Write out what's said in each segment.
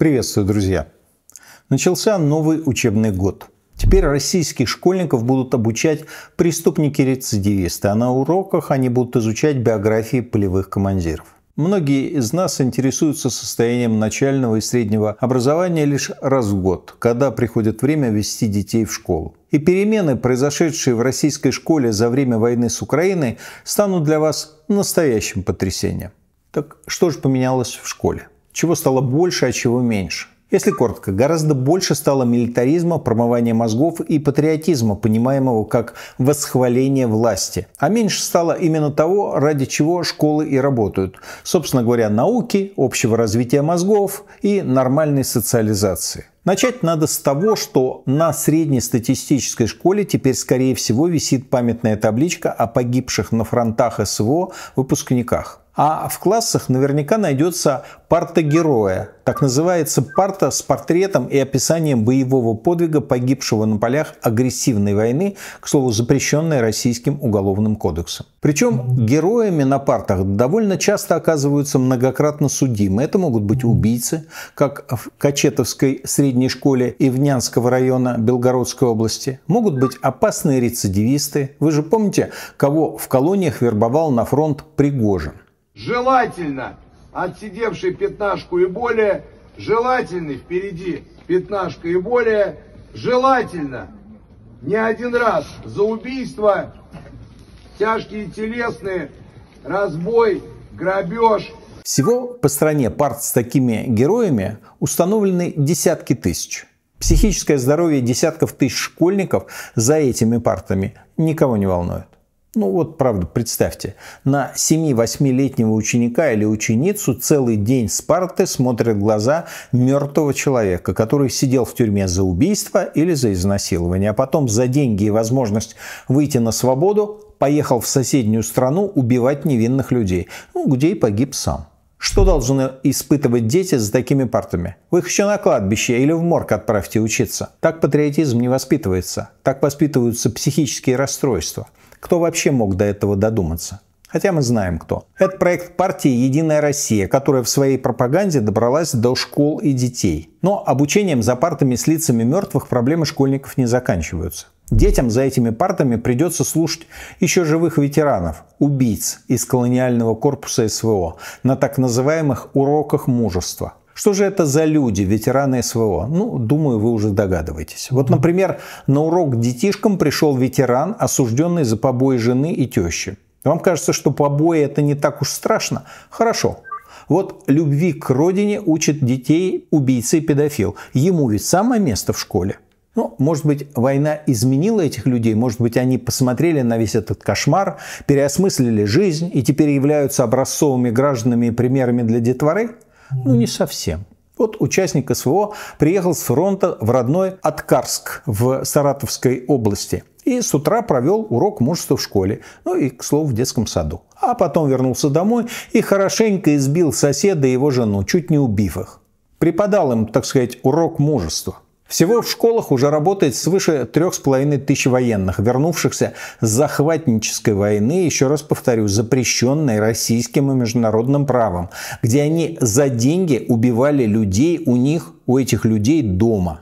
Приветствую, друзья! Начался новый учебный год. Теперь российских школьников будут обучать преступники-рецидивисты, а на уроках они будут изучать биографии полевых командиров. Многие из нас интересуются состоянием начального и среднего образования лишь раз в год, когда приходит время вести детей в школу. И перемены, произошедшие в российской школе за время войны с Украиной, станут для вас настоящим потрясением. Так что же поменялось в школе? Чего стало больше, а чего меньше? Если коротко, гораздо больше стало милитаризма, промывания мозгов и патриотизма, понимаемого как восхваление власти. А меньше стало именно того, ради чего школы и работают. Собственно говоря, науки, общего развития мозгов и нормальной социализации. Начать надо с того, что на среднестатистической школе теперь, скорее всего, висит памятная табличка о погибших на фронтах СВО выпускниках а в классах наверняка найдется парта героя. Так называется парта с портретом и описанием боевого подвига погибшего на полях агрессивной войны, к слову, запрещенной Российским уголовным кодексом. Причем героями на партах довольно часто оказываются многократно судимы. Это могут быть убийцы, как в Качетовской средней школе Ивнянского района Белгородской области. Могут быть опасные рецидивисты. Вы же помните, кого в колониях вербовал на фронт Пригожин желательно отсидевший пятнашку и более, желательный впереди пятнашка и более, желательно не один раз за убийство, тяжкие телесные, разбой, грабеж. Всего по стране парт с такими героями установлены десятки тысяч. Психическое здоровье десятков тысяч школьников за этими партами никого не волнует. Ну вот, правда, представьте, на 7-8-летнего ученика или ученицу целый день Спарты смотрят глаза мертвого человека, который сидел в тюрьме за убийство или за изнасилование, а потом за деньги и возможность выйти на свободу поехал в соседнюю страну убивать невинных людей, ну, где и погиб сам. Что должны испытывать дети за такими партами? Вы их еще на кладбище или в морг отправьте учиться. Так патриотизм не воспитывается. Так воспитываются психические расстройства. Кто вообще мог до этого додуматься? Хотя мы знаем кто. Это проект партии «Единая Россия», которая в своей пропаганде добралась до школ и детей. Но обучением за партами с лицами мертвых проблемы школьников не заканчиваются. Детям за этими партами придется слушать еще живых ветеранов, убийц из колониального корпуса СВО на так называемых уроках мужества. Что же это за люди, ветераны СВО? Ну, думаю, вы уже догадываетесь. Вот, например, на урок к детишкам пришел ветеран, осужденный за побои жены и тещи. Вам кажется, что побои это не так уж страшно? Хорошо, вот любви к родине учат детей убийцы и педофил. Ему ведь самое место в школе. Ну, может быть, война изменила этих людей, может быть, они посмотрели на весь этот кошмар, переосмыслили жизнь и теперь являются образцовыми гражданами и примерами для детворы? Ну, не совсем. Вот участник СВО приехал с фронта в родной Откарск в Саратовской области и с утра провел урок мужества в школе, ну и, к слову, в детском саду. А потом вернулся домой и хорошенько избил соседа и его жену, чуть не убив их. Преподал им, так сказать, урок мужества – всего в школах уже работает свыше трех с половиной тысяч военных, вернувшихся с захватнической войны, еще раз повторю, запрещенной российским и международным правом, где они за деньги убивали людей у них, у этих людей дома.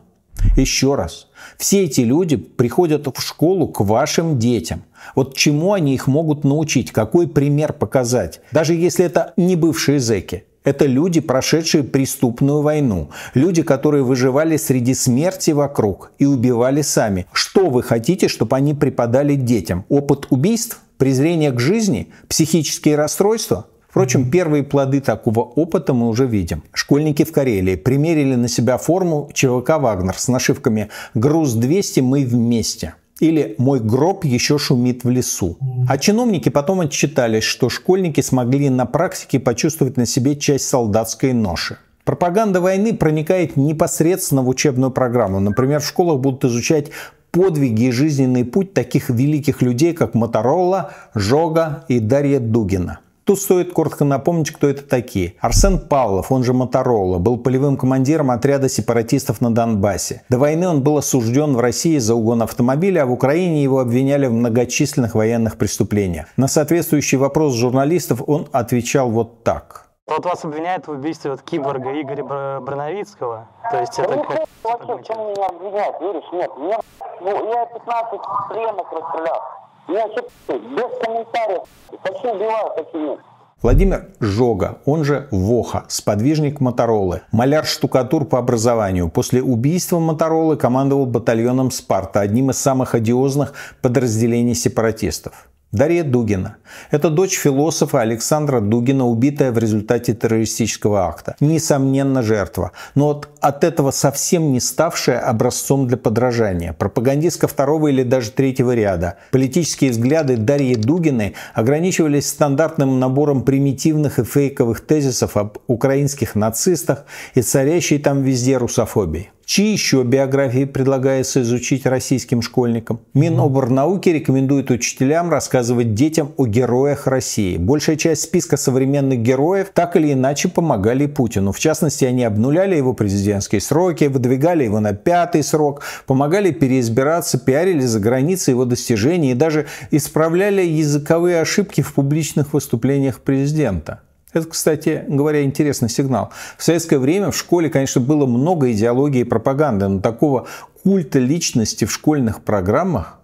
Еще раз, все эти люди приходят в школу к вашим детям. Вот чему они их могут научить, какой пример показать, даже если это не бывшие зеки. Это люди, прошедшие преступную войну. Люди, которые выживали среди смерти вокруг и убивали сами. Что вы хотите, чтобы они преподали детям? Опыт убийств? Презрение к жизни? Психические расстройства? Впрочем, первые плоды такого опыта мы уже видим. Школьники в Карелии примерили на себя форму ЧВК «Вагнер» с нашивками «Груз 200 мы вместе» или «Мой гроб еще шумит в лесу». А чиновники потом отчитались, что школьники смогли на практике почувствовать на себе часть солдатской ноши. Пропаганда войны проникает непосредственно в учебную программу. Например, в школах будут изучать подвиги и жизненный путь таких великих людей, как Моторола, Жога и Дарья Дугина. Тут стоит коротко напомнить, кто это такие. Арсен Павлов, он же Моторола, был полевым командиром отряда сепаратистов на Донбассе. До войны он был осужден в России за угон автомобиля, а в Украине его обвиняли в многочисленных военных преступлениях. На соответствующий вопрос журналистов он отвечал вот так. Вот вас обвиняют в убийстве вот киборга Игоря Бр Брановицкого. То есть это... как... вообще, чем меня обвиняют, Юрий? Нет, мне... Ну, я 15 пленных расстрелял без комментариев. Почему убиваю, почему нет? Владимир Жога, он же Воха, сподвижник Моторолы, маляр-штукатур по образованию. После убийства Моторолы командовал батальоном «Спарта», одним из самых одиозных подразделений сепаратистов. Дарья Дугина. Это дочь философа Александра Дугина, убитая в результате террористического акта. Несомненно, жертва. Но от, от этого совсем не ставшая образцом для подражания. Пропагандистка второго или даже третьего ряда. Политические взгляды Дарьи Дугиной ограничивались стандартным набором примитивных и фейковых тезисов об украинских нацистах и царящей там везде русофобии. Чьи еще биографии предлагается изучить российским школьникам? Миноборнауки рекомендует учителям рассказывать детям о героях России. Большая часть списка современных героев так или иначе помогали Путину. В частности, они обнуляли его президентские сроки, выдвигали его на пятый срок, помогали переизбираться, пиарили за границей его достижения и даже исправляли языковые ошибки в публичных выступлениях президента. Это, кстати говоря, интересный сигнал. В советское время в школе, конечно, было много идеологии и пропаганды, но такого культа личности в школьных программах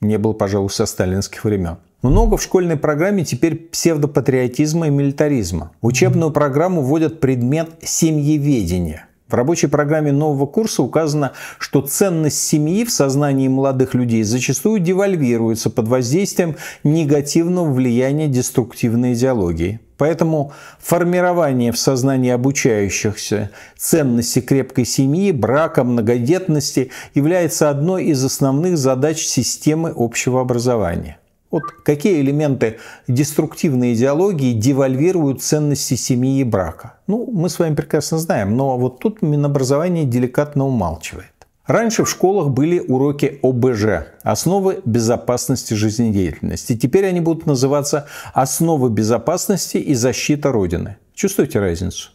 не было, пожалуй, со сталинских времен. Много в школьной программе теперь псевдопатриотизма и милитаризма. В учебную программу вводят предмет семьеведения. В рабочей программе нового курса указано, что ценность семьи в сознании молодых людей зачастую девальвируется под воздействием негативного влияния деструктивной идеологии. Поэтому формирование в сознании обучающихся ценности крепкой семьи, брака, многодетности является одной из основных задач системы общего образования. Вот какие элементы деструктивной идеологии девальвируют ценности семьи и брака? Ну, мы с вами прекрасно знаем, но вот тут Минобразование деликатно умалчивает. Раньше в школах были уроки ОБЖ – основы безопасности жизнедеятельности. Теперь они будут называться «Основы безопасности и защита Родины». Чувствуете разницу?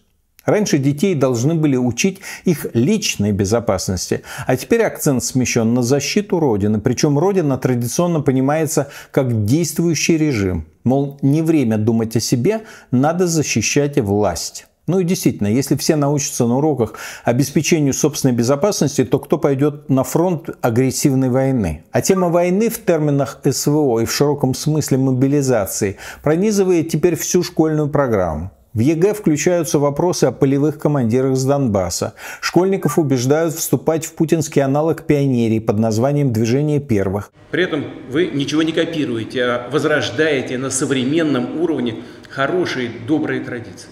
Раньше детей должны были учить их личной безопасности, а теперь акцент смещен на защиту Родины. Причем Родина традиционно понимается как действующий режим. Мол, не время думать о себе, надо защищать власть. Ну и действительно, если все научатся на уроках обеспечению собственной безопасности, то кто пойдет на фронт агрессивной войны? А тема войны в терминах СВО и в широком смысле мобилизации пронизывает теперь всю школьную программу. В ЕГЭ включаются вопросы о полевых командирах с Донбасса. Школьников убеждают вступать в путинский аналог пионерии под названием «Движение первых». При этом вы ничего не копируете, а возрождаете на современном уровне хорошие, добрые традиции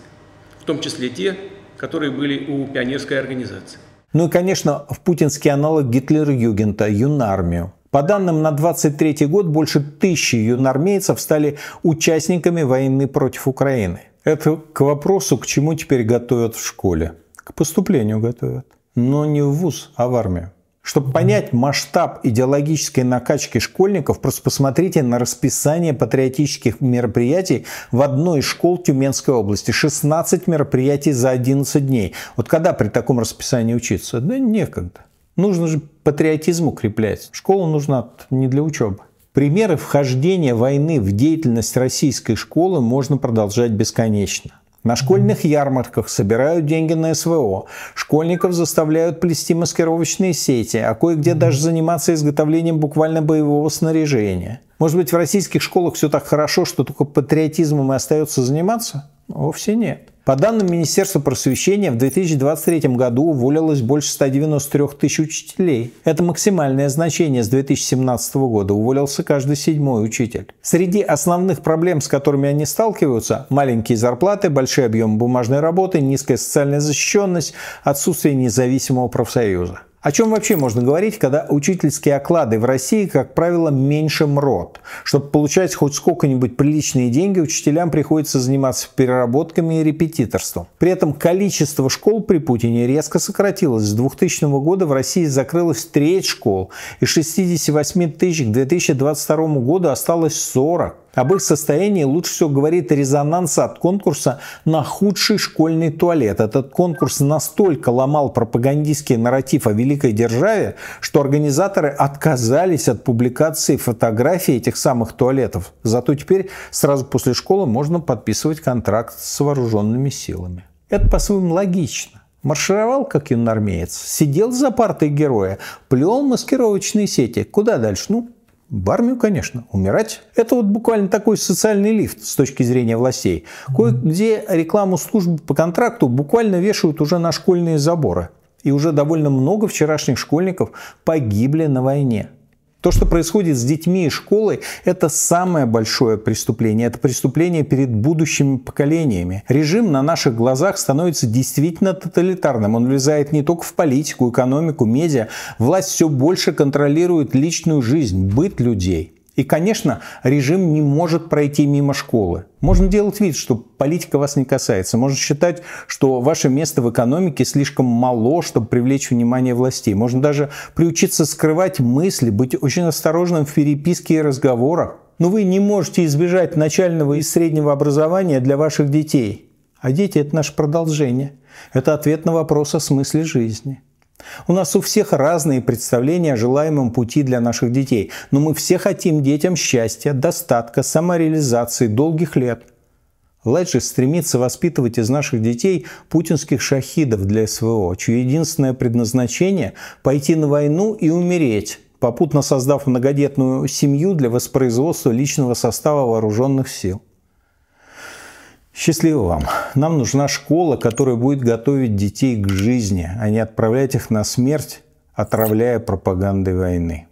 в том числе те, которые были у пионерской организации. Ну и, конечно, в путинский аналог Гитлер-Югента – юнармию. По данным на 23 год, больше тысячи юнармейцев стали участниками войны против Украины. Это к вопросу, к чему теперь готовят в школе. К поступлению готовят. Но не в ВУЗ, а в армию. Чтобы понять масштаб идеологической накачки школьников, просто посмотрите на расписание патриотических мероприятий в одной из школ Тюменской области. 16 мероприятий за 11 дней. Вот когда при таком расписании учиться? Да некогда. Нужно же патриотизм укреплять. Школа нужна не для учебы. Примеры вхождения войны в деятельность российской школы можно продолжать бесконечно. На школьных ярмарках собирают деньги на СВО. Школьников заставляют плести маскировочные сети, а кое-где даже заниматься изготовлением буквально боевого снаряжения. Может быть, в российских школах все так хорошо, что только патриотизмом и остается заниматься? Вовсе нет. По данным Министерства просвещения, в 2023 году уволилось больше 193 тысяч учителей. Это максимальное значение с 2017 года. Уволился каждый седьмой учитель. Среди основных проблем, с которыми они сталкиваются – маленькие зарплаты, большой объем бумажной работы, низкая социальная защищенность, отсутствие независимого профсоюза. О чем вообще можно говорить, когда учительские оклады в России, как правило, меньше мрот? Чтобы получать хоть сколько-нибудь приличные деньги, учителям приходится заниматься переработками и репетиторством. При этом количество школ при Путине резко сократилось. С 2000 года в России закрылось треть школ, и 68 тысяч к 2022 году осталось 40. Об их состоянии лучше всего говорит резонанс от конкурса на худший школьный туалет. Этот конкурс настолько ломал пропагандистский нарратив о великой державе, что организаторы отказались от публикации фотографий этих самых туалетов. Зато теперь сразу после школы можно подписывать контракт с вооруженными силами. Это по-своему логично. Маршировал, как юнормеец, сидел за партой героя, плел маскировочные сети. Куда дальше? Ну, в армию, конечно, умирать. Это вот буквально такой социальный лифт с точки зрения властей. Кое-где рекламу службы по контракту буквально вешают уже на школьные заборы. И уже довольно много вчерашних школьников погибли на войне. То, что происходит с детьми и школой, это самое большое преступление. Это преступление перед будущими поколениями. Режим на наших глазах становится действительно тоталитарным. Он влезает не только в политику, экономику, медиа. Власть все больше контролирует личную жизнь, быт людей. И, конечно, режим не может пройти мимо школы. Можно делать вид, что политика вас не касается. Можно считать, что ваше место в экономике слишком мало, чтобы привлечь внимание властей. Можно даже приучиться скрывать мысли, быть очень осторожным в переписке и разговорах. Но вы не можете избежать начального и среднего образования для ваших детей. А дети – это наше продолжение. Это ответ на вопрос о смысле жизни. У нас у всех разные представления о желаемом пути для наших детей, но мы все хотим детям счастья, достатка, самореализации, долгих лет. Ледж стремится воспитывать из наших детей путинских шахидов для СВО, чье единственное предназначение – пойти на войну и умереть, попутно создав многодетную семью для воспроизводства личного состава вооруженных сил. Счастливо вам. Нам нужна школа, которая будет готовить детей к жизни, а не отправлять их на смерть, отравляя пропагандой войны.